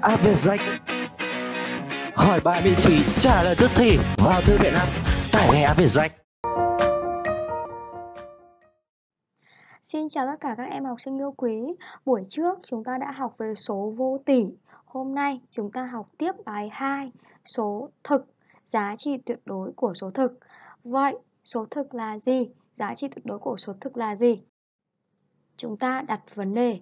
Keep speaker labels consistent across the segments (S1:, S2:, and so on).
S1: Áp về danh hỏi bài miễn phí trả lời tức thì vào thư viện app tải ngay Áp về danh Xin chào tất cả các em học sinh yêu quý. Buổi trước chúng ta đã học về số vô tỷ. Hôm nay chúng ta học tiếp bài 2, số thực, giá trị tuyệt đối của số thực. Vậy số thực là gì? Giá trị tuyệt đối của số thực là gì? Chúng ta đặt vấn đề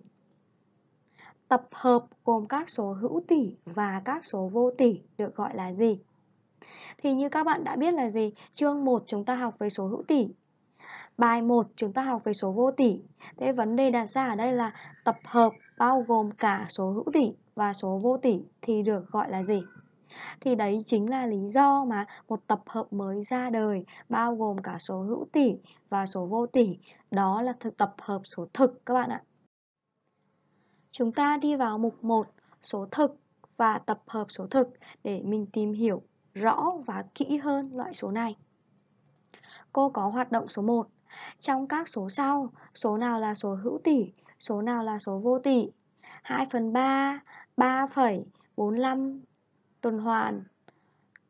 S1: Tập hợp gồm các số hữu tỉ và các số vô tỉ được gọi là gì? Thì như các bạn đã biết là gì? Chương 1 chúng ta học về số hữu tỉ. Bài 1 chúng ta học về số vô tỉ. Thế vấn đề đặt ra ở đây là tập hợp bao gồm cả số hữu tỉ và số vô tỉ thì được gọi là gì? Thì đấy chính là lý do mà một tập hợp mới ra đời bao gồm cả số hữu tỉ và số vô tỉ. Đó là thực tập hợp số thực các bạn ạ. Chúng ta đi vào mục 1 số thực và tập hợp số thực để mình tìm hiểu rõ và kỹ hơn loại số này. Cô có hoạt động số 1. Trong các số sau, số nào là số hữu tỉ số nào là số vô tỉ 2 phần 3, 3,45 tuần hoàn,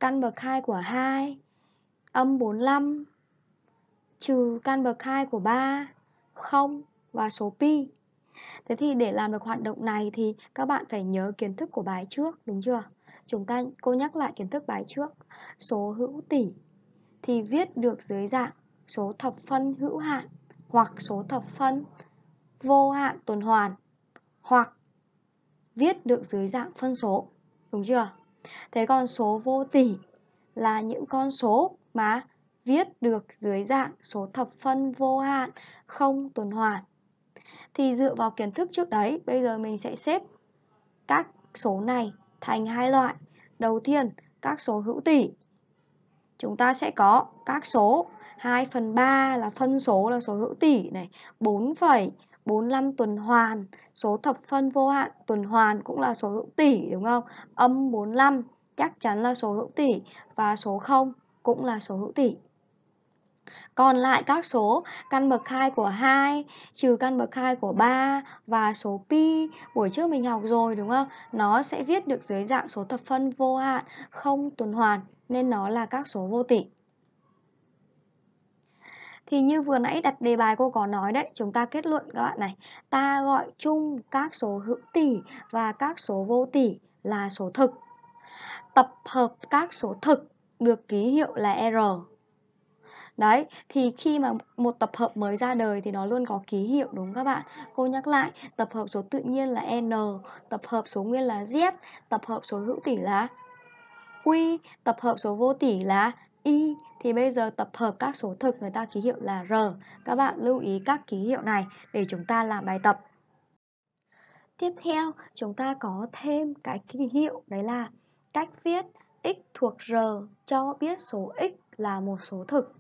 S1: căn bậc 2 của 2, âm 45, trừ căn bậc 2 của 3, 0 và số pi. Thế thì để làm được hoạt động này thì các bạn phải nhớ kiến thức của bài trước, đúng chưa? Chúng ta cô nhắc lại kiến thức bài trước. Số hữu tỉ thì viết được dưới dạng số thập phân hữu hạn hoặc số thập phân vô hạn tuần hoàn hoặc viết được dưới dạng phân số, đúng chưa? Thế còn số vô tỉ là những con số mà viết được dưới dạng số thập phân vô hạn không tuần hoàn thì dựa vào kiến thức trước đấy bây giờ mình sẽ xếp các số này thành hai loại đầu tiên các số hữu tỷ chúng ta sẽ có các số 2 phần 3 là phân số là số hữu tỷ này 4,45 tuần hoàn số thập phân vô hạn tuần hoàn cũng là số hữu tỷ đúng không âm 45 chắc chắn là số hữu tỷ và số 0 cũng là số hữu tỷ còn lại các số căn bậc 2 của 2 trừ căn bậc 2 của 3 và số pi buổi trước mình học rồi đúng không? Nó sẽ viết được dưới dạng số thập phân vô hạn không tuần hoàn nên nó là các số vô tỉ. Thì như vừa nãy đặt đề bài cô có nói đấy, chúng ta kết luận các bạn này, ta gọi chung các số hữu tỉ và các số vô tỉ là số thực. Tập hợp các số thực được ký hiệu là R. Đấy, thì khi mà một tập hợp mới ra đời thì nó luôn có ký hiệu đúng không các bạn? Cô nhắc lại, tập hợp số tự nhiên là N, tập hợp số nguyên là Z, tập hợp số hữu tỉ là Q, tập hợp số vô tỉ là Y. Thì bây giờ tập hợp các số thực người ta ký hiệu là R. Các bạn lưu ý các ký hiệu này để chúng ta làm bài tập. Tiếp theo, chúng ta có thêm cái ký hiệu đấy là cách viết x thuộc r cho biết số x là một số thực.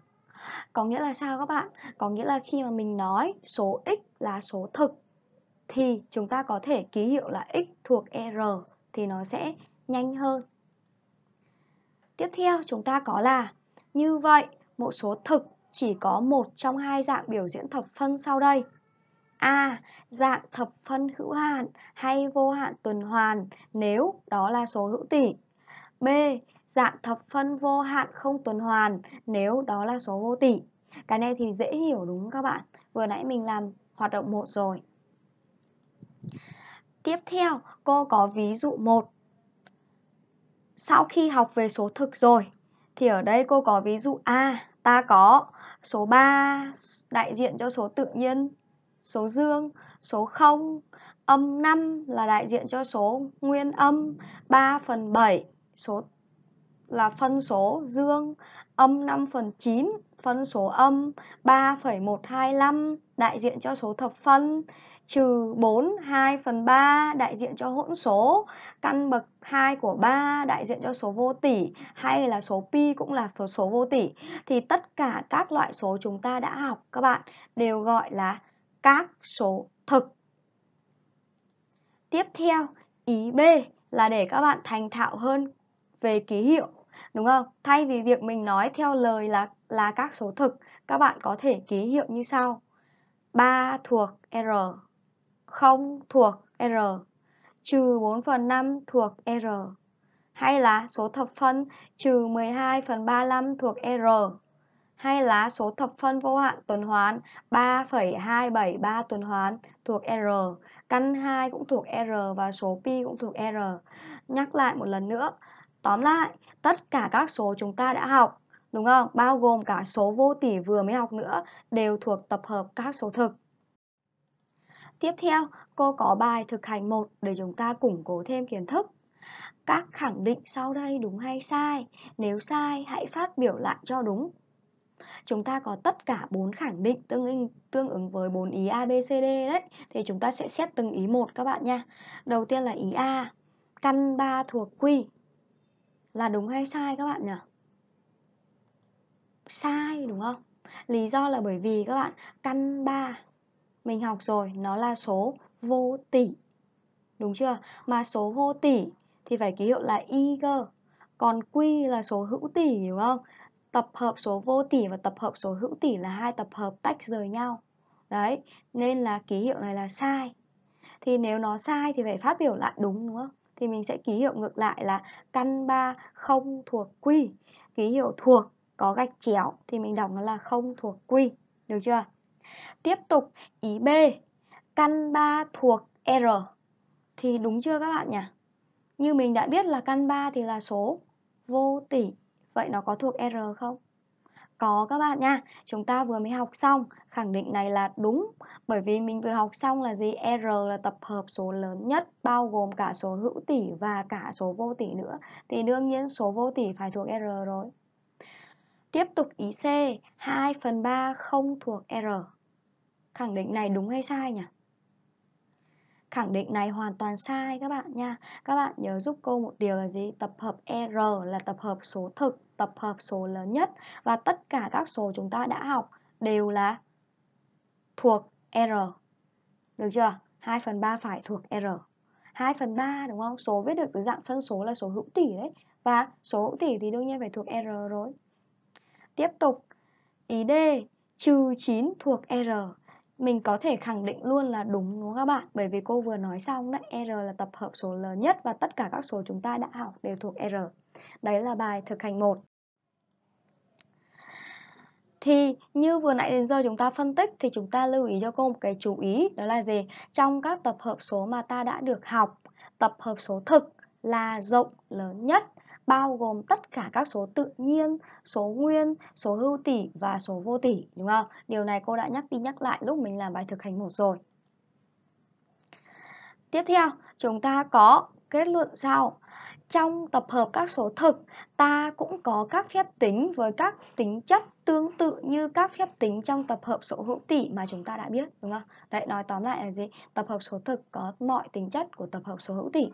S1: Có nghĩa là sao các bạn? Có nghĩa là khi mà mình nói số x là số thực thì chúng ta có thể ký hiệu là x thuộc r thì nó sẽ nhanh hơn. Tiếp theo chúng ta có là như vậy một số thực chỉ có một trong hai dạng biểu diễn thập phân sau đây. A. Dạng thập phân hữu hạn hay vô hạn tuần hoàn nếu đó là số hữu tỉ. B dạng thập phân vô hạn không tuần hoàn nếu đó là số vô tỉ. Cái này thì dễ hiểu đúng không các bạn? Vừa nãy mình làm hoạt động 1 rồi. Tiếp theo, cô có ví dụ 1. Sau khi học về số thực rồi, thì ở đây cô có ví dụ A, ta có số 3 đại diện cho số tự nhiên, số dương, số 0, âm 5 là đại diện cho số nguyên âm, 3 phần 7, số là phân số dương âm 5 phần 9 phân số âm 3,125 đại diện cho số thập phân trừ 4 2 phần 3 đại diện cho hỗn số căn bậc 2 của 3 đại diện cho số vô tỉ hay là số pi cũng là số, số vô tỉ thì tất cả các loại số chúng ta đã học các bạn đều gọi là các số thực Tiếp theo ý B là để các bạn thành thạo hơn về ký hiệu đúng không? Thay vì việc mình nói theo lời là là các số thực, các bạn có thể ký hiệu như sau. 3 thuộc R, 0 thuộc R, trừ 4 phần 5 thuộc R. Hay là số thập phân trừ 12 phần 35 thuộc R. Hay là số thập phân vô hạn tuần hoàn 3,273 tuần hoàn thuộc R. Căn 2 cũng thuộc R và số pi cũng thuộc R. Nhắc lại một lần nữa. Tóm lại, tất cả các số chúng ta đã học đúng không? Bao gồm cả số vô tỉ vừa mới học nữa đều thuộc tập hợp các số thực. Tiếp theo, cô có bài thực hành 1 để chúng ta củng cố thêm kiến thức. Các khẳng định sau đây đúng hay sai? Nếu sai, hãy phát biểu lại cho đúng. Chúng ta có tất cả bốn khẳng định tương ứng, tương ứng với bốn ý A, B, C, D đấy. Thì chúng ta sẽ xét từng ý một các bạn nha. Đầu tiên là ý A, căn 3 thuộc Q là đúng hay sai các bạn nhỉ sai đúng không lý do là bởi vì các bạn căn 3 mình học rồi nó là số vô tỷ đúng chưa mà số vô tỷ thì phải ký hiệu là ig còn q là số hữu tỷ đúng không tập hợp số vô tỷ và tập hợp số hữu tỷ là hai tập hợp tách rời nhau đấy nên là ký hiệu này là sai thì nếu nó sai thì phải phát biểu lại đúng đúng không thì mình sẽ ký hiệu ngược lại là căn ba không thuộc quy ký hiệu thuộc có gạch chéo thì mình đọc nó là không thuộc quy được chưa tiếp tục ý b căn ba thuộc r thì đúng chưa các bạn nhỉ như mình đã biết là căn ba thì là số vô tỷ vậy nó có thuộc r không có các bạn nha, chúng ta vừa mới học xong, khẳng định này là đúng Bởi vì mình vừa học xong là gì? R là tập hợp số lớn nhất bao gồm cả số hữu tỷ và cả số vô tỷ nữa Thì đương nhiên số vô tỷ phải thuộc R rồi Tiếp tục ý C, 2 phần ba không thuộc R Khẳng định này đúng hay sai nhỉ? Khẳng định này hoàn toàn sai các bạn nha Các bạn nhớ giúp cô một điều là gì? Tập hợp R là tập hợp số thực tập hợp số lớn nhất và tất cả các số chúng ta đã học đều là thuộc R. Được chưa? 2 phần 3 phải thuộc R. 2 phần 3 đúng không? Số viết được dưới dạng phân số là số hữu tỉ đấy. Và số hữu tỉ thì đương nhiên phải thuộc R rồi. Tiếp tục, ý D, trừ 9 thuộc R. Mình có thể khẳng định luôn là đúng đúng không các bạn? Bởi vì cô vừa nói xong đấy, R là tập hợp số lớn nhất và tất cả các số chúng ta đã học đều thuộc R. Đấy là bài thực hành 1. Thì như vừa nãy đến giờ chúng ta phân tích thì chúng ta lưu ý cho cô một cái chú ý đó là gì? Trong các tập hợp số mà ta đã được học, tập hợp số thực là rộng lớn nhất bao gồm tất cả các số tự nhiên, số nguyên, số hữu tỉ và số vô tỉ, đúng không? Điều này cô đã nhắc đi nhắc lại lúc mình làm bài thực hành một rồi. Tiếp theo, chúng ta có kết luận sau trong tập hợp các số thực, ta cũng có các phép tính với các tính chất tương tự như các phép tính trong tập hợp số hữu tỉ mà chúng ta đã biết đúng không? Đấy, nói tóm lại là gì? Tập hợp số thực có mọi tính chất của tập hợp số hữu tỉ.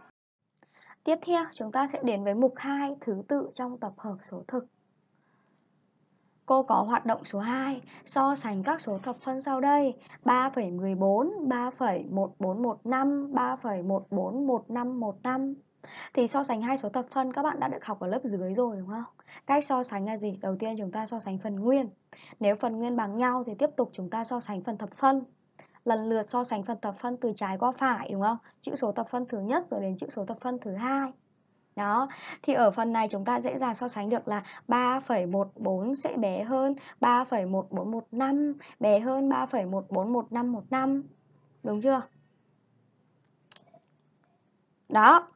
S1: Tiếp theo, chúng ta sẽ đến với mục 2 thứ tự trong tập hợp số thực. Cô có hoạt động số 2, so sánh các số thập phân sau đây: 3,14, 3,1415, 3,141515. Thì so sánh hai số thập phân các bạn đã được học ở lớp dưới rồi đúng không? Cách so sánh là gì? Đầu tiên chúng ta so sánh phần nguyên. Nếu phần nguyên bằng nhau thì tiếp tục chúng ta so sánh phần thập phân. Lần lượt so sánh phần thập phân từ trái qua phải đúng không? Chữ số thập phân thứ nhất rồi đến chữ số thập phân thứ hai. Đó, thì ở phần này chúng ta dễ dàng so sánh được là 3,14 sẽ bé hơn 3,1415 bé hơn 3,141515. Đúng chưa? Đó,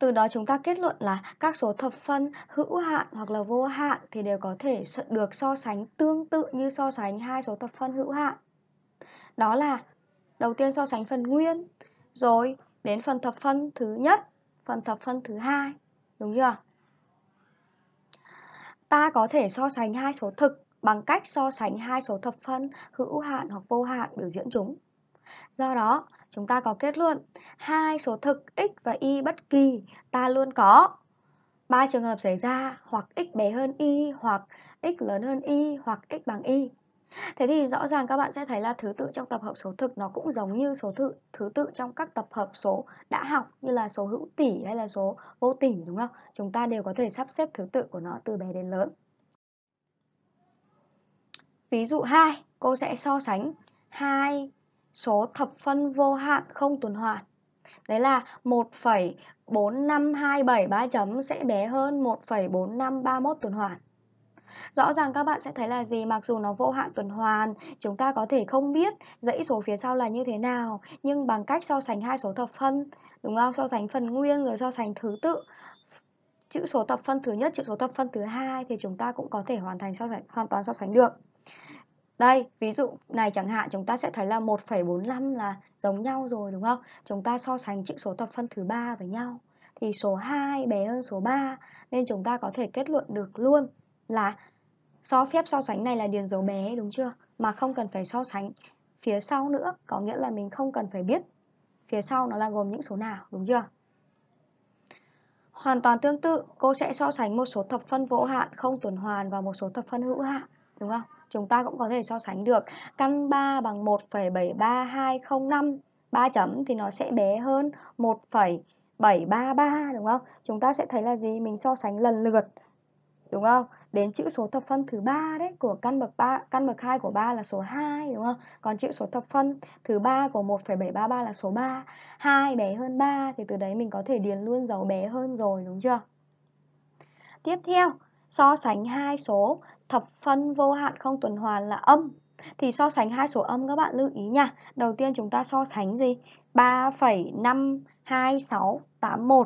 S1: từ đó chúng ta kết luận là các số thập phân hữu hạn hoặc là vô hạn thì đều có thể được so sánh tương tự như so sánh hai số thập phân hữu hạn. Đó là đầu tiên so sánh phần nguyên, rồi đến phần thập phân thứ nhất, phần thập phân thứ hai, đúng chưa? Ta có thể so sánh hai số thực bằng cách so sánh hai số thập phân hữu hạn hoặc vô hạn biểu diễn chúng. Do đó, chúng ta có kết luận hai số thực x và y bất kỳ ta luôn có. Ba trường hợp xảy ra hoặc x bé hơn y hoặc x lớn hơn y hoặc x bằng y. Thế thì rõ ràng các bạn sẽ thấy là thứ tự trong tập hợp số thực nó cũng giống như số tự thứ tự trong các tập hợp số đã học như là số hữu tỉ hay là số vô tỉ đúng không? Chúng ta đều có thể sắp xếp thứ tự của nó từ bé đến lớn. Ví dụ 2, cô sẽ so sánh hai số thập phân vô hạn không tuần hoàn. Đấy là 1,45273 chấm sẽ bé hơn 1,4531 tuần hoàn. Rõ ràng các bạn sẽ thấy là gì mặc dù nó vô hạn tuần hoàn, chúng ta có thể không biết dãy số phía sau là như thế nào, nhưng bằng cách so sánh hai số thập phân, đúng không? So sánh phần nguyên rồi so sánh thứ tự chữ số thập phân thứ nhất, chữ số thập phân thứ hai thì chúng ta cũng có thể hoàn thành so sánh hoàn toàn so sánh được. Đây, ví dụ này chẳng hạn chúng ta sẽ thấy là 1,45 là giống nhau rồi đúng không? Chúng ta so sánh chữ số thập phân thứ ba với nhau thì số 2 bé hơn số 3 nên chúng ta có thể kết luận được luôn là so phép so sánh này là điền dấu bé đúng chưa? Mà không cần phải so sánh phía sau nữa, có nghĩa là mình không cần phải biết phía sau nó là gồm những số nào đúng chưa? Hoàn toàn tương tự, cô sẽ so sánh một số thập phân vô hạn không tuần hoàn và một số thập phân hữu hạn đúng không? chúng ta cũng có thể so sánh được căn 3 bằng 1,73205 3 chấm thì nó sẽ bé hơn 1,733 đúng không? Chúng ta sẽ thấy là gì? Mình so sánh lần lượt đúng không? Đến chữ số thập phân thứ ba đấy của căn bậc 3, căn bậc 2 của 3 là số 2 đúng không? Còn chữ số thập phân thứ ba của 1,733 là số 3. 2 bé hơn 3 thì từ đấy mình có thể điền luôn dấu bé hơn rồi đúng chưa? Tiếp theo, so sánh hai số thập phân vô hạn không tuần hoàn là âm thì so sánh hai số âm các bạn lưu ý nha đầu tiên chúng ta so sánh gì 3,52681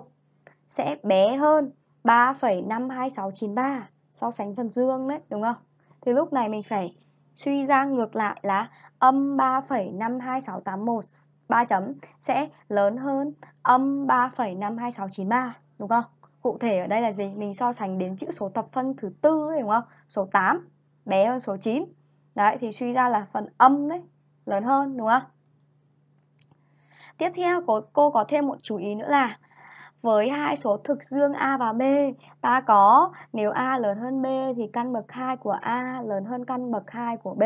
S1: sẽ bé hơn 3,52693 so sánh phần dương đấy đúng không thì lúc này mình phải suy ra ngược lại là âm 3,52681 3 chấm sẽ lớn hơn âm 3,52693 đúng không Cụ thể ở đây là gì? Mình so sánh đến chữ số thập phân thứ tư đúng không? Số 8 bé hơn số 9. Đấy thì suy ra là phần âm đấy lớn hơn đúng không? Tiếp theo cô, cô có thêm một chú ý nữa là với hai số thực dương A và B, ta có nếu A lớn hơn B thì căn bậc 2 của A lớn hơn căn bậc 2 của B.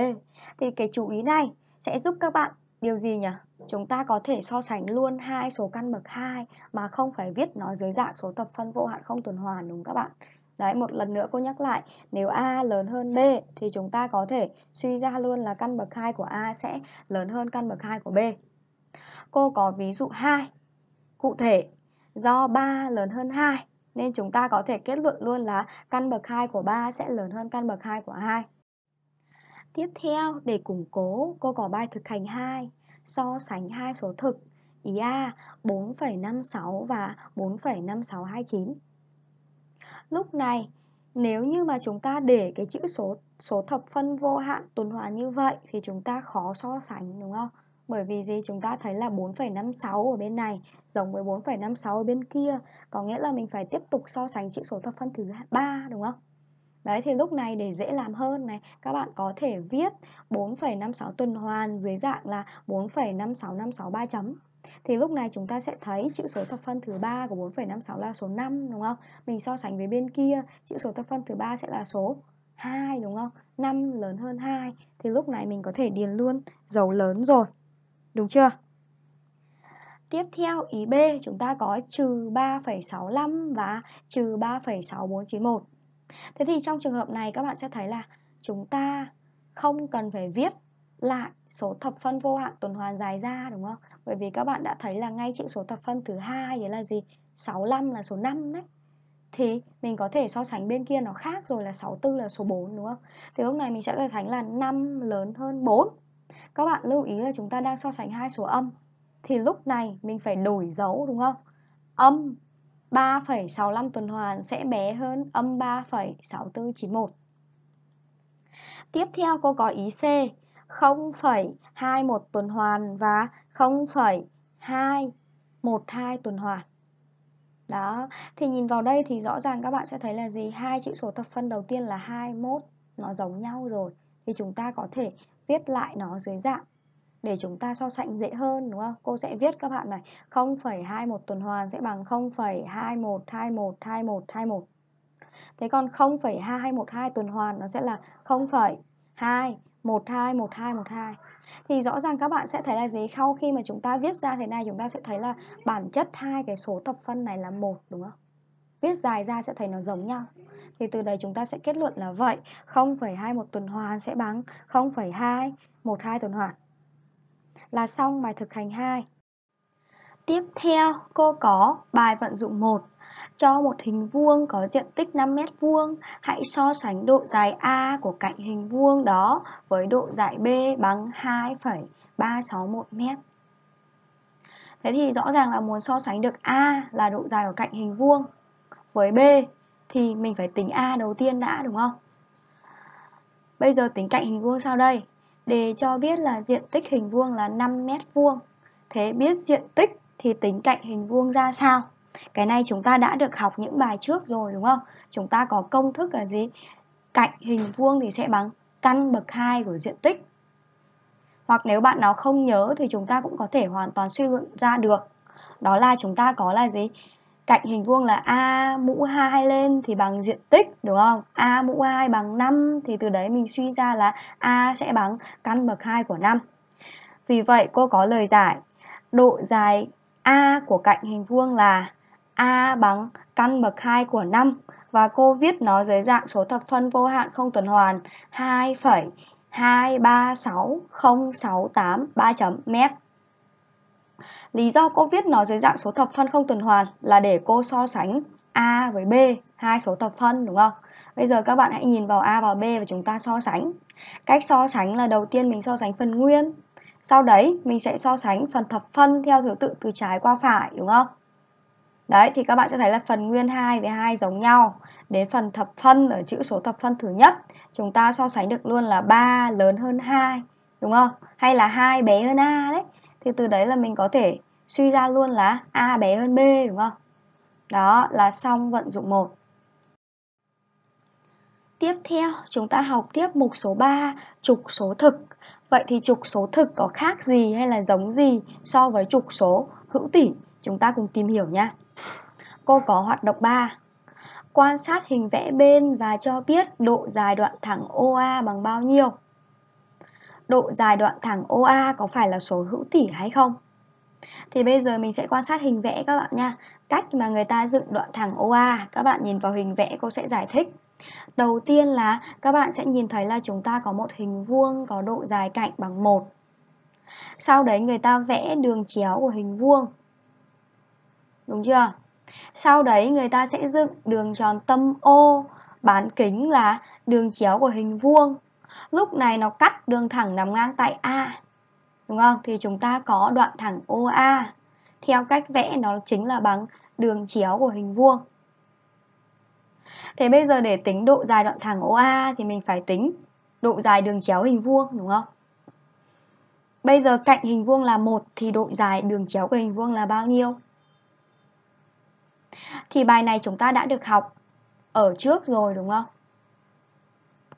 S1: Thì cái chú ý này sẽ giúp các bạn điều gì nhỉ? Chúng ta có thể so sánh luôn hai số căn bậc 2 mà không phải viết nó dưới dạng số thập phân vô hạn không tuần hoàn đúng các bạn. Đấy, một lần nữa cô nhắc lại, nếu A lớn hơn B thì chúng ta có thể suy ra luôn là căn bậc 2 của A sẽ lớn hơn căn bậc 2 của B. Cô có ví dụ 2. Cụ thể, do 3 lớn hơn 2 nên chúng ta có thể kết luận luôn là căn bậc 2 của 3 sẽ lớn hơn căn bậc 2 của 2. Tiếp theo, để củng cố, cô có bài thực hành 2 so sánh hai số thực ý A 4,56 và 4,5629. Lúc này, nếu như mà chúng ta để cái chữ số số thập phân vô hạn tuần hoàn như vậy thì chúng ta khó so sánh đúng không? Bởi vì gì chúng ta thấy là 4,56 ở bên này giống với 4,56 ở bên kia Có nghĩa là mình phải tiếp tục so sánh chữ số thập phân thứ ba đúng không? đấy thì lúc này để dễ làm hơn này các bạn có thể viết 4,56 tuần hoàn dưới dạng là ba chấm thì lúc này chúng ta sẽ thấy chữ số thập phân thứ ba của 4,56 là số 5 đúng không? Mình so sánh với bên kia, chữ số thập phân thứ ba sẽ là số 2 đúng không? 5 lớn hơn 2 thì lúc này mình có thể điền luôn dấu lớn rồi. Đúng chưa? Tiếp theo ý B chúng ta có trừ 3,65 và trừ 3,6491 Thế thì trong trường hợp này các bạn sẽ thấy là chúng ta không cần phải viết lại số thập phân vô hạn tuần hoàn dài ra đúng không? Bởi vì các bạn đã thấy là ngay chữ số thập phân thứ hai là gì? 65 là số 5 đấy. Thì mình có thể so sánh bên kia nó khác rồi là 64 là số 4 đúng không? Thì lúc này mình sẽ so sánh là 5 lớn hơn 4. Các bạn lưu ý là chúng ta đang so sánh hai số âm. Thì lúc này mình phải đổi dấu đúng không? Âm 3,65 tuần hoàn sẽ bé hơn âm 3,6491. Tiếp theo cô có ý C 0,21 tuần hoàn và 0,212 tuần hoàn. Đó, thì nhìn vào đây thì rõ ràng các bạn sẽ thấy là gì? Hai chữ số thập phân đầu tiên là 21 nó giống nhau rồi thì chúng ta có thể viết lại nó dưới dạng để chúng ta so sánh dễ hơn đúng không? Cô sẽ viết các bạn này 0,21 tuần hoàn sẽ bằng 0,21212121. Thế còn 0,2212 tuần hoàn nó sẽ là 0,2121212. Thì rõ ràng các bạn sẽ thấy là gì? Sau khi mà chúng ta viết ra thế này chúng ta sẽ thấy là bản chất hai cái số thập phân này là một đúng không? viết dài ra sẽ thấy nó giống nhau thì từ đây chúng ta sẽ kết luận là vậy 0,21 tuần hoàn sẽ bằng 0,212 tuần hoàn là xong bài thực hành 2. Tiếp theo, cô có bài vận dụng 1. Cho một hình vuông có diện tích 5 mét vuông, hãy so sánh độ dài A của cạnh hình vuông đó với độ dài B bằng 2,361 mét. Thế thì rõ ràng là muốn so sánh được A là độ dài của cạnh hình vuông với B thì mình phải tính A đầu tiên đã đúng không? Bây giờ tính cạnh hình vuông sau đây? Đề cho biết là diện tích hình vuông là 5 mét vuông. Thế biết diện tích thì tính cạnh hình vuông ra sao? Cái này chúng ta đã được học những bài trước rồi đúng không? Chúng ta có công thức là gì? Cạnh hình vuông thì sẽ bằng căn bậc 2 của diện tích. Hoặc nếu bạn nào không nhớ thì chúng ta cũng có thể hoàn toàn suy luận ra được. Đó là chúng ta có là gì? cạnh hình vuông là a mũ 2 lên thì bằng diện tích đúng không? a mũ 2 bằng 5 thì từ đấy mình suy ra là a sẽ bằng căn bậc 2 của 5. Vì vậy cô có lời giải độ dài a của cạnh hình vuông là a bằng căn bậc 2 của 5 và cô viết nó dưới dạng số thập phân vô hạn không tuần hoàn 2,2360683 chấm mét. Lý do cô viết nó dưới dạng số thập phân không tuần hoàn là để cô so sánh A với B, hai số thập phân đúng không? Bây giờ các bạn hãy nhìn vào A và B và chúng ta so sánh. Cách so sánh là đầu tiên mình so sánh phần nguyên. Sau đấy mình sẽ so sánh phần thập phân theo thứ tự từ trái qua phải đúng không? Đấy thì các bạn sẽ thấy là phần nguyên 2 với 2 giống nhau. Đến phần thập phân ở chữ số thập phân thứ nhất, chúng ta so sánh được luôn là 3 lớn hơn 2 đúng không? Hay là 2 bé hơn A đấy thì từ đấy là mình có thể suy ra luôn là A bé hơn B đúng không? Đó là xong vận dụng một. Tiếp theo chúng ta học tiếp mục số 3 trục số thực. Vậy thì trục số thực có khác gì hay là giống gì so với trục số hữu tỉ? Chúng ta cùng tìm hiểu nhé. Cô có hoạt động 3. Quan sát hình vẽ bên và cho biết độ dài đoạn thẳng OA bằng bao nhiêu? độ dài đoạn thẳng OA có phải là số hữu tỉ hay không? Thì bây giờ mình sẽ quan sát hình vẽ các bạn nha. Cách mà người ta dựng đoạn thẳng OA, các bạn nhìn vào hình vẽ cô sẽ giải thích. Đầu tiên là các bạn sẽ nhìn thấy là chúng ta có một hình vuông có độ dài cạnh bằng 1. Sau đấy người ta vẽ đường chéo của hình vuông. Đúng chưa? Sau đấy người ta sẽ dựng đường tròn tâm O bán kính là đường chéo của hình vuông lúc này nó cắt đường thẳng nằm ngang tại A đúng không? Thì chúng ta có đoạn thẳng OA theo cách vẽ nó chính là bằng đường chéo của hình vuông. Thế bây giờ để tính độ dài đoạn thẳng OA thì mình phải tính độ dài đường chéo hình vuông đúng không? Bây giờ cạnh hình vuông là một thì độ dài đường chéo của hình vuông là bao nhiêu? Thì bài này chúng ta đã được học ở trước rồi đúng không?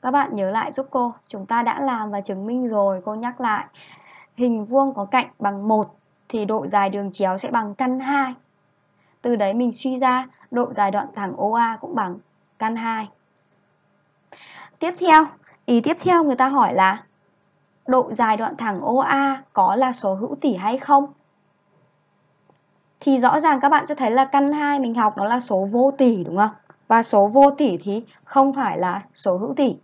S1: Các bạn nhớ lại giúp cô, chúng ta đã làm và chứng minh rồi, cô nhắc lại. Hình vuông có cạnh bằng 1 thì độ dài đường chéo sẽ bằng căn 2. Từ đấy mình suy ra độ dài đoạn thẳng OA cũng bằng căn 2. Tiếp theo, ý tiếp theo người ta hỏi là độ dài đoạn thẳng OA có là số hữu tỉ hay không? Thì rõ ràng các bạn sẽ thấy là căn 2 mình học nó là số vô tỉ đúng không? Và số vô tỉ thì không phải là số hữu tỉ.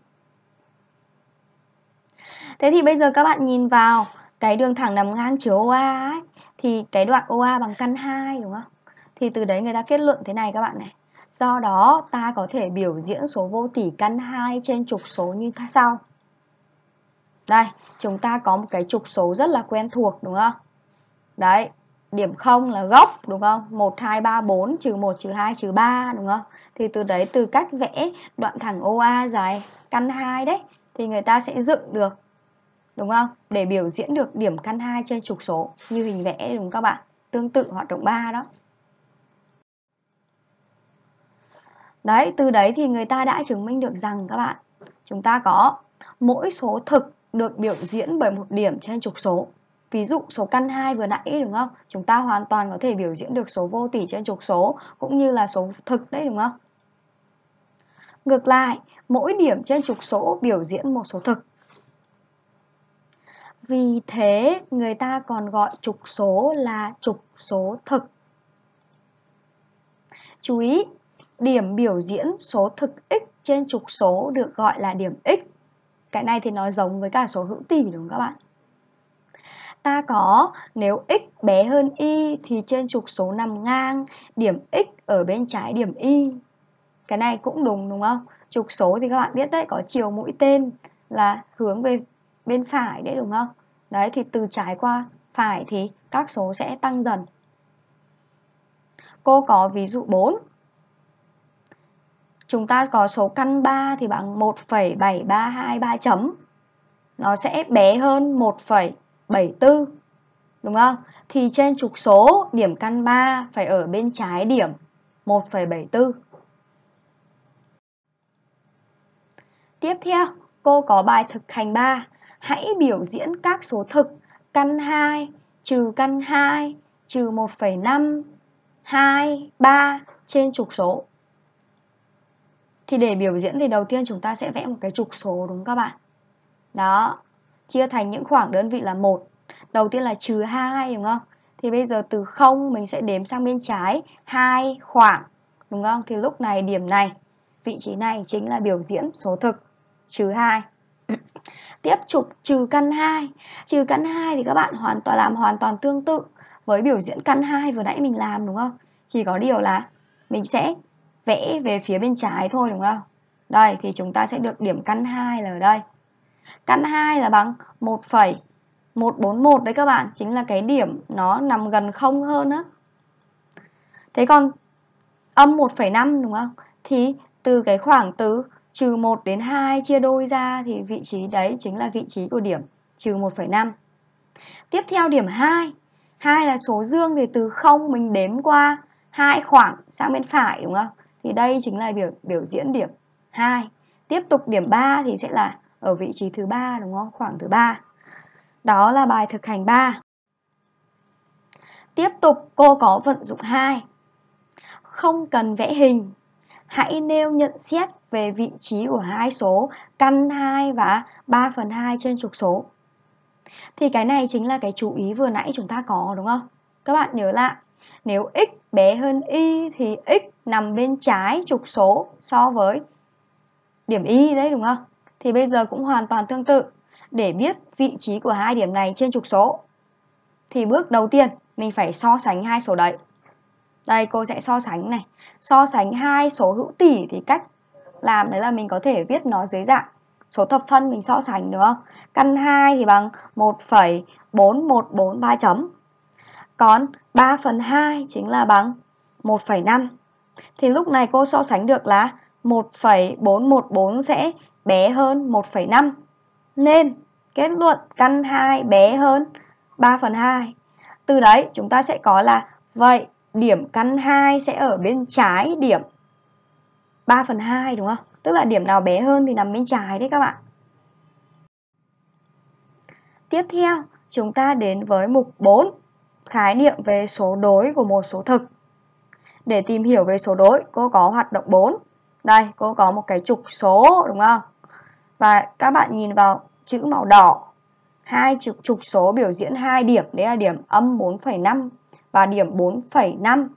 S1: Thế thì bây giờ các bạn nhìn vào cái đường thẳng nằm ngang chiều OA ấy, thì cái đoạn OA bằng căn 2 đúng không? Thì từ đấy người ta kết luận thế này các bạn này. Do đó ta có thể biểu diễn số vô tỉ căn 2 trên trục số như sau. Đây, chúng ta có một cái trục số rất là quen thuộc đúng không? Đấy, điểm 0 là gốc đúng không? 1, 2, 3, 4, trừ 1, trừ 2, trừ 3 đúng không? Thì từ đấy từ cách vẽ đoạn thẳng OA dài căn 2 đấy thì người ta sẽ dựng được đúng không? Để biểu diễn được điểm căn 2 trên trục số như hình vẽ đúng không các bạn? Tương tự hoạt động 3 đó. Đấy, từ đấy thì người ta đã chứng minh được rằng các bạn, chúng ta có mỗi số thực được biểu diễn bởi một điểm trên trục số. Ví dụ số căn 2 vừa nãy đúng không? Chúng ta hoàn toàn có thể biểu diễn được số vô tỉ trên trục số cũng như là số thực đấy đúng không? Ngược lại, mỗi điểm trên trục số biểu diễn một số thực vì thế người ta còn gọi trục số là trục số thực. Chú ý, điểm biểu diễn số thực x trên trục số được gọi là điểm x. Cái này thì nó giống với cả số hữu tỉ đúng không các bạn? Ta có nếu x bé hơn y thì trên trục số nằm ngang, điểm x ở bên trái điểm y. Cái này cũng đúng đúng không? Trục số thì các bạn biết đấy, có chiều mũi tên là hướng về bên phải đấy đúng không? Đấy thì từ trái qua phải thì các số sẽ tăng dần. Cô có ví dụ 4. Chúng ta có số căn 3 thì bằng 1,7323 chấm. Nó sẽ bé hơn 1,74. Đúng không? Thì trên trục số điểm căn 3 phải ở bên trái điểm 1,74. Tiếp theo, cô có bài thực hành 3 Hãy biểu diễn các số thực căn 2, trừ căn 2, trừ 1,5, 2, 3 trên trục số. Thì để biểu diễn thì đầu tiên chúng ta sẽ vẽ một cái trục số đúng không các bạn? Đó, chia thành những khoảng đơn vị là một Đầu tiên là trừ 2 đúng không? Thì bây giờ từ 0 mình sẽ đếm sang bên trái 2 khoảng đúng không? Thì lúc này điểm này, vị trí này chính là biểu diễn số thực trừ 2 tiếp trục trừ căn 2. Trừ căn 2 thì các bạn hoàn toàn làm hoàn toàn tương tự với biểu diễn căn 2 vừa nãy mình làm đúng không? Chỉ có điều là mình sẽ vẽ về phía bên trái thôi đúng không? Đây thì chúng ta sẽ được điểm căn 2 là ở đây. Căn 2 là bằng 1,141 đấy các bạn, chính là cái điểm nó nằm gần không hơn á. Thế còn âm 1,5 đúng không? Thì từ cái khoảng từ trừ 1 đến 2 chia đôi ra thì vị trí đấy chính là vị trí của điểm trừ 1,5. Tiếp theo điểm 2. 2 là số dương thì từ 0 mình đếm qua hai khoảng sang bên phải đúng không? Thì đây chính là biểu biểu diễn điểm 2. Tiếp tục điểm 3 thì sẽ là ở vị trí thứ ba đúng không? Khoảng thứ 3. Đó là bài thực hành 3. Tiếp tục cô có vận dụng 2. Không cần vẽ hình, hãy nêu nhận xét về vị trí của hai số căn 2 và 3 phần 2 trên trục số. Thì cái này chính là cái chú ý vừa nãy chúng ta có đúng không? Các bạn nhớ lại, nếu x bé hơn y thì x nằm bên trái trục số so với điểm y đấy đúng không? Thì bây giờ cũng hoàn toàn tương tự. Để biết vị trí của hai điểm này trên trục số thì bước đầu tiên mình phải so sánh hai số đấy. Đây cô sẽ so sánh này. So sánh hai số hữu tỉ thì cách làm đấy là mình có thể viết nó dưới dạng số thập phân mình so sánh nữa Căn 2 thì bằng 1,4143 chấm. Còn 3 phần 2 chính là bằng 1,5. Thì lúc này cô so sánh được là 1,414 sẽ bé hơn 1,5. Nên kết luận căn 2 bé hơn 3 phần 2. Từ đấy chúng ta sẽ có là vậy điểm căn 2 sẽ ở bên trái điểm 3 phần 2 đúng không? Tức là điểm nào bé hơn thì nằm bên trái đấy các bạn. Tiếp theo, chúng ta đến với mục 4, khái niệm về số đối của một số thực. Để tìm hiểu về số đối, cô có hoạt động 4. Đây, cô có một cái trục số đúng không? Và các bạn nhìn vào chữ màu đỏ, hai trục, trục số biểu diễn hai điểm, đấy là điểm âm 4,5 và điểm 4,5.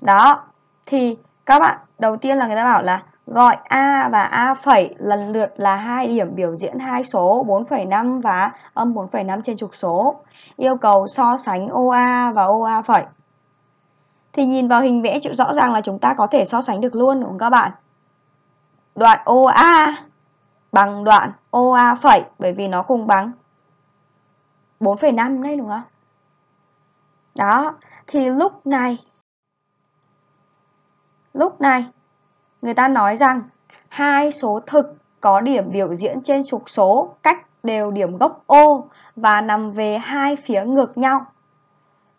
S1: Đó, thì các bạn đầu tiên là người ta bảo là gọi a và a phẩy lần lượt là hai điểm biểu diễn hai số 4,5 và âm 4,5 trên trục số yêu cầu so sánh OA và OA phẩy thì nhìn vào hình vẽ chịu rõ ràng là chúng ta có thể so sánh được luôn đúng không các bạn đoạn OA bằng đoạn OA phẩy bởi vì nó cùng bằng 4,5 đấy đúng không? Đó, thì lúc này Lúc này, người ta nói rằng hai số thực có điểm biểu diễn trên trục số cách đều điểm gốc O và nằm về hai phía ngược nhau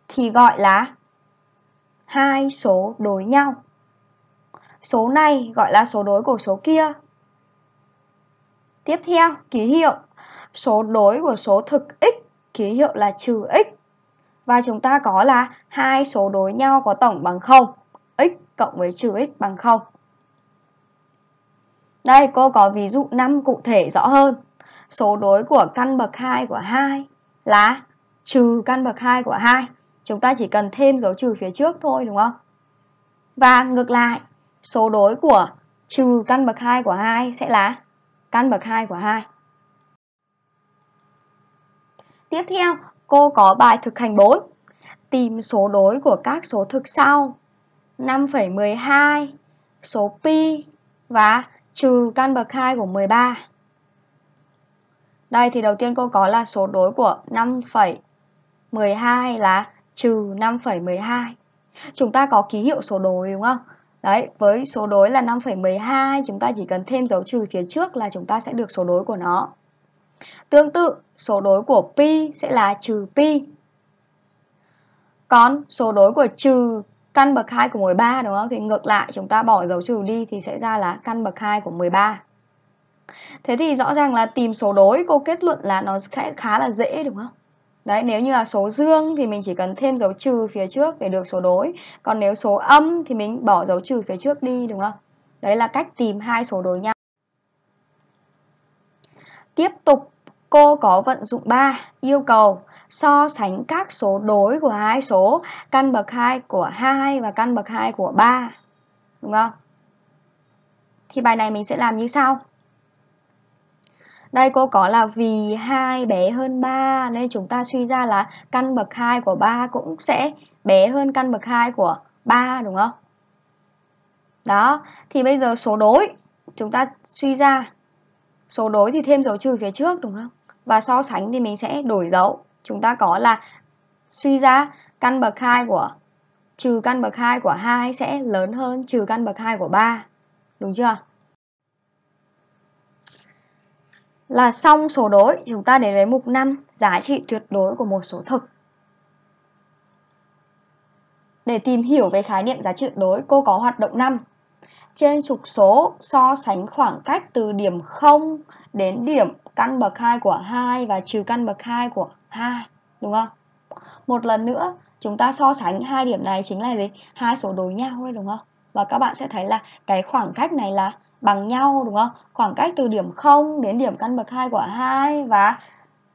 S1: thì gọi là hai số đối nhau. Số này gọi là số đối của số kia. Tiếp theo, ký hiệu số đối của số thực x, ký hiệu là trừ x. Và chúng ta có là hai số đối nhau có tổng bằng 0, x cộng với trừ x bằng 0. Đây, cô có ví dụ 5 cụ thể rõ hơn. Số đối của căn bậc 2 của 2 là trừ căn bậc 2 của 2. Chúng ta chỉ cần thêm dấu trừ phía trước thôi đúng không? Và ngược lại, số đối của trừ căn bậc 2 của 2 sẽ là căn bậc 2 của 2. Tiếp theo, cô có bài thực hành 4. Tìm số đối của các số thực sau 5,12, số pi và trừ căn bậc 2 của 13. Đây thì đầu tiên cô có là số đối của 5,12 là trừ 5,12. Chúng ta có ký hiệu số đối đúng không? Đấy, với số đối là 5,12 chúng ta chỉ cần thêm dấu trừ phía trước là chúng ta sẽ được số đối của nó. Tương tự, số đối của pi sẽ là trừ pi. Còn số đối của trừ căn bậc 2 của 13 đúng không? Thì ngược lại chúng ta bỏ dấu trừ đi thì sẽ ra là căn bậc 2 của 13. Thế thì rõ ràng là tìm số đối cô kết luận là nó khá, khá là dễ đúng không? Đấy, nếu như là số dương thì mình chỉ cần thêm dấu trừ phía trước để được số đối. Còn nếu số âm thì mình bỏ dấu trừ phía trước đi đúng không? Đấy là cách tìm hai số đối nhau. Tiếp tục, cô có vận dụng 3 yêu cầu so sánh các số đối của hai số căn bậc 2 của 2 và căn bậc 2 của 3. Đúng không? Thì bài này mình sẽ làm như sau. Đây cô có là vì 2 bé hơn 3 nên chúng ta suy ra là căn bậc 2 của 3 cũng sẽ bé hơn căn bậc 2 của 3 đúng không? Đó, thì bây giờ số đối chúng ta suy ra số đối thì thêm dấu trừ phía trước đúng không? Và so sánh thì mình sẽ đổi dấu chúng ta có là suy ra căn bậc 2 của trừ căn bậc 2 của 2 sẽ lớn hơn trừ căn bậc 2 của 3. Đúng chưa? Là xong số đối, chúng ta đến với mục 5, giá trị tuyệt đối của một số thực. Để tìm hiểu về khái niệm giá trị tuyệt đối, cô có hoạt động 5. Trên trục số, so sánh khoảng cách từ điểm 0 đến điểm căn bậc 2 của 2 và trừ căn bậc 2 của 2, đúng không? Một lần nữa, chúng ta so sánh hai điểm này chính là gì? Hai số đối nhau đấy đúng không? Và các bạn sẽ thấy là cái khoảng cách này là bằng nhau đúng không? Khoảng cách từ điểm 0 đến điểm căn bậc 2 của 2 và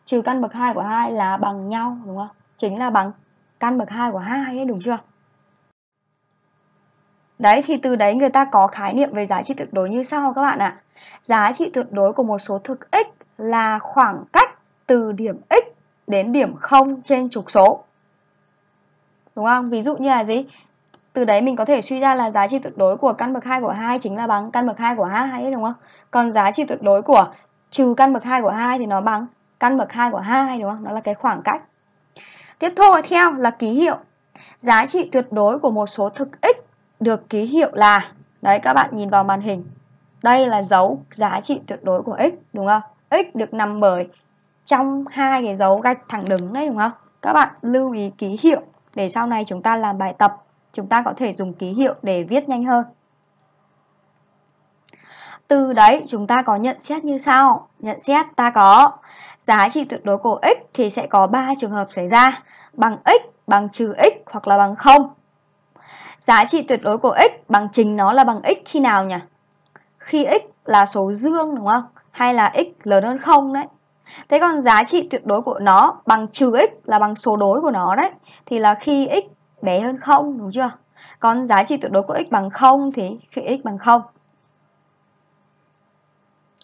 S1: trừ căn bậc 2 của 2 là bằng nhau đúng không? Chính là bằng căn bậc 2 của 2 ấy đúng chưa? Đấy thì từ đấy người ta có khái niệm về giá trị tuyệt đối như sau các bạn ạ. À. Giá trị tuyệt đối của một số thực x là khoảng cách từ điểm x đến điểm 0 trên trục số. Đúng không? Ví dụ như là gì? Từ đấy mình có thể suy ra là giá trị tuyệt đối của căn bậc 2 của 2 chính là bằng căn bậc 2 của 2 đúng không? Còn giá trị tuyệt đối của trừ căn bậc 2 của 2 thì nó bằng căn bậc 2 của 2 đúng không? Nó là cái khoảng cách. Tiếp theo là ký hiệu. Giá trị tuyệt đối của một số thực x được ký hiệu là Đấy các bạn nhìn vào màn hình. Đây là dấu giá trị tuyệt đối của x đúng không? x được nằm bởi trong hai cái dấu gạch thẳng đứng đấy đúng không? Các bạn lưu ý ký hiệu để sau này chúng ta làm bài tập, chúng ta có thể dùng ký hiệu để viết nhanh hơn. Từ đấy chúng ta có nhận xét như sau. Nhận xét ta có giá trị tuyệt đối của x thì sẽ có 3 trường hợp xảy ra. Bằng x, bằng trừ x hoặc là bằng 0. Giá trị tuyệt đối của x bằng chính nó là bằng x khi nào nhỉ? Khi x là số dương đúng không? Hay là x lớn hơn 0 đấy. Thế còn giá trị tuyệt đối của nó bằng trừ x là bằng số đối của nó đấy thì là khi x bé hơn không đúng chưa? Còn giá trị tuyệt đối của x bằng 0 thì khi x bằng 0.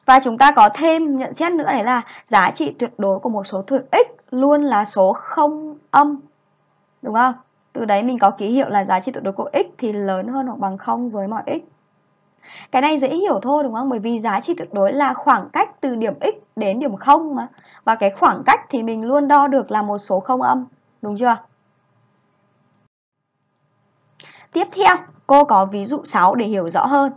S1: Và chúng ta có thêm nhận xét nữa đấy là giá trị tuyệt đối của một số thực x luôn là số không âm. Đúng không? Từ đấy mình có ký hiệu là giá trị tuyệt đối của x thì lớn hơn hoặc bằng 0 với mọi x. Cái này dễ hiểu thôi đúng không? Bởi vì giá trị tuyệt đối là khoảng cách từ điểm x đến điểm 0 mà. Và cái khoảng cách thì mình luôn đo được là một số không âm, đúng chưa? Tiếp theo, cô có ví dụ 6 để hiểu rõ hơn.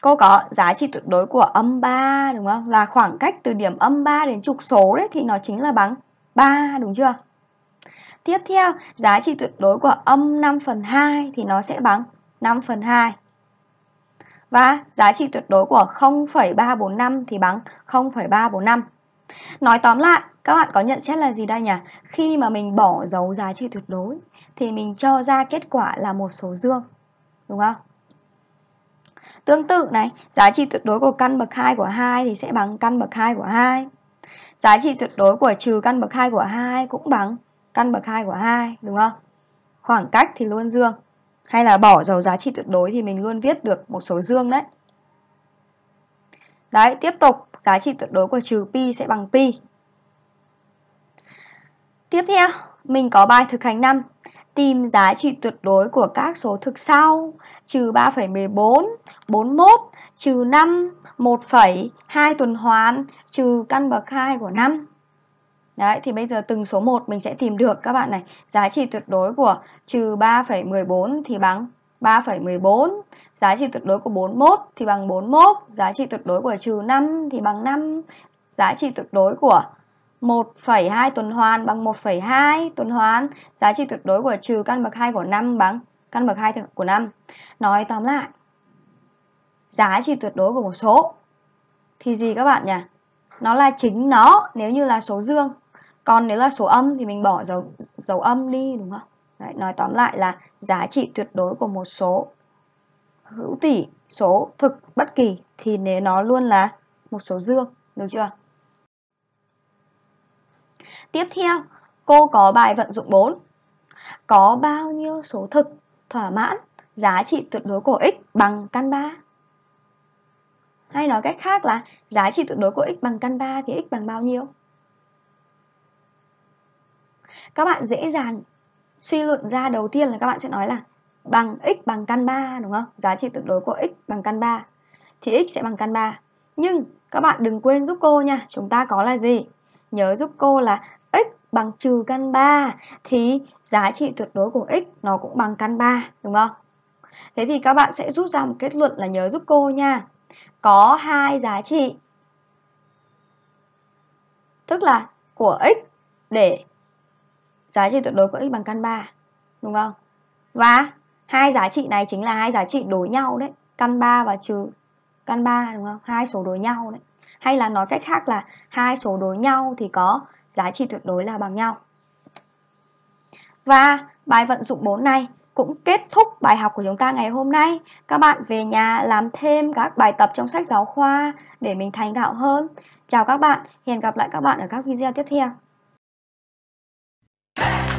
S1: Cô có giá trị tuyệt đối của âm 3 đúng không? Là khoảng cách từ điểm âm 3 đến trục số đấy thì nó chính là bằng 3 đúng chưa? Tiếp theo, giá trị tuyệt đối của âm 5 phần 2 thì nó sẽ bằng 5 phần 2 và giá trị tuyệt đối của 0,345 thì bằng 0,345. Nói tóm lại, các bạn có nhận xét là gì đây nhỉ? Khi mà mình bỏ dấu giá trị tuyệt đối thì mình cho ra kết quả là một số dương. Đúng không? Tương tự này, giá trị tuyệt đối của căn bậc 2 của 2 thì sẽ bằng căn bậc 2 của 2. Giá trị tuyệt đối của trừ căn bậc 2 của 2 cũng bằng căn bậc 2 của 2, đúng không? Khoảng cách thì luôn dương hay là bỏ dấu giá trị tuyệt đối thì mình luôn viết được một số dương đấy. Đấy, tiếp tục, giá trị tuyệt đối của trừ pi sẽ bằng pi. Tiếp theo, mình có bài thực hành 5. Tìm giá trị tuyệt đối của các số thực sau trừ 3,14, 41, trừ 5, 1, 2 tuần hoàn trừ căn bậc 2 của 5. Đấy, thì bây giờ từng số 1 mình sẽ tìm được các bạn này. Giá trị tuyệt đối của trừ 3,14 thì bằng 3,14. Giá trị tuyệt đối của 41 thì bằng 41. Giá trị tuyệt đối của trừ 5 thì bằng 5. Giá trị tuyệt đối của 1,2 tuần hoàn bằng 1,2 tuần hoàn. Giá trị tuyệt đối của trừ căn bậc 2 của 5 bằng căn bậc 2 của 5. Nói tóm lại, giá trị tuyệt đối của một số thì gì các bạn nhỉ? Nó là chính nó nếu như là số dương còn nếu là số âm thì mình bỏ dấu dấu âm đi đúng không Đấy, nói tóm lại là giá trị tuyệt đối của một số hữu tỷ số thực bất kỳ thì nếu nó luôn là một số dương được chưa tiếp theo cô có bài vận dụng 4 có bao nhiêu số thực thỏa mãn giá trị tuyệt đối của x bằng căn 3 hay nói cách khác là giá trị tuyệt đối của x bằng căn 3 thì x bằng bao nhiêu các bạn dễ dàng suy luận ra đầu tiên là các bạn sẽ nói là bằng x bằng căn 3 đúng không? Giá trị tuyệt đối của x bằng căn 3 thì x sẽ bằng căn 3. Nhưng các bạn đừng quên giúp cô nha, chúng ta có là gì? Nhớ giúp cô là x bằng trừ căn 3 thì giá trị tuyệt đối của x nó cũng bằng căn 3 đúng không? Thế thì các bạn sẽ rút ra một kết luận là nhớ giúp cô nha. Có hai giá trị tức là của x để giá trị tuyệt đối của x bằng căn 3 đúng không? Và hai giá trị này chính là hai giá trị đối nhau đấy, căn 3 và trừ căn 3 đúng không? Hai số đối nhau đấy. Hay là nói cách khác là hai số đối nhau thì có giá trị tuyệt đối là bằng nhau. Và bài vận dụng 4 này cũng kết thúc bài học của chúng ta ngày hôm nay. Các bạn về nhà làm thêm các bài tập trong sách giáo khoa để mình thành thạo hơn. Chào các bạn, hẹn gặp lại các bạn ở các video tiếp theo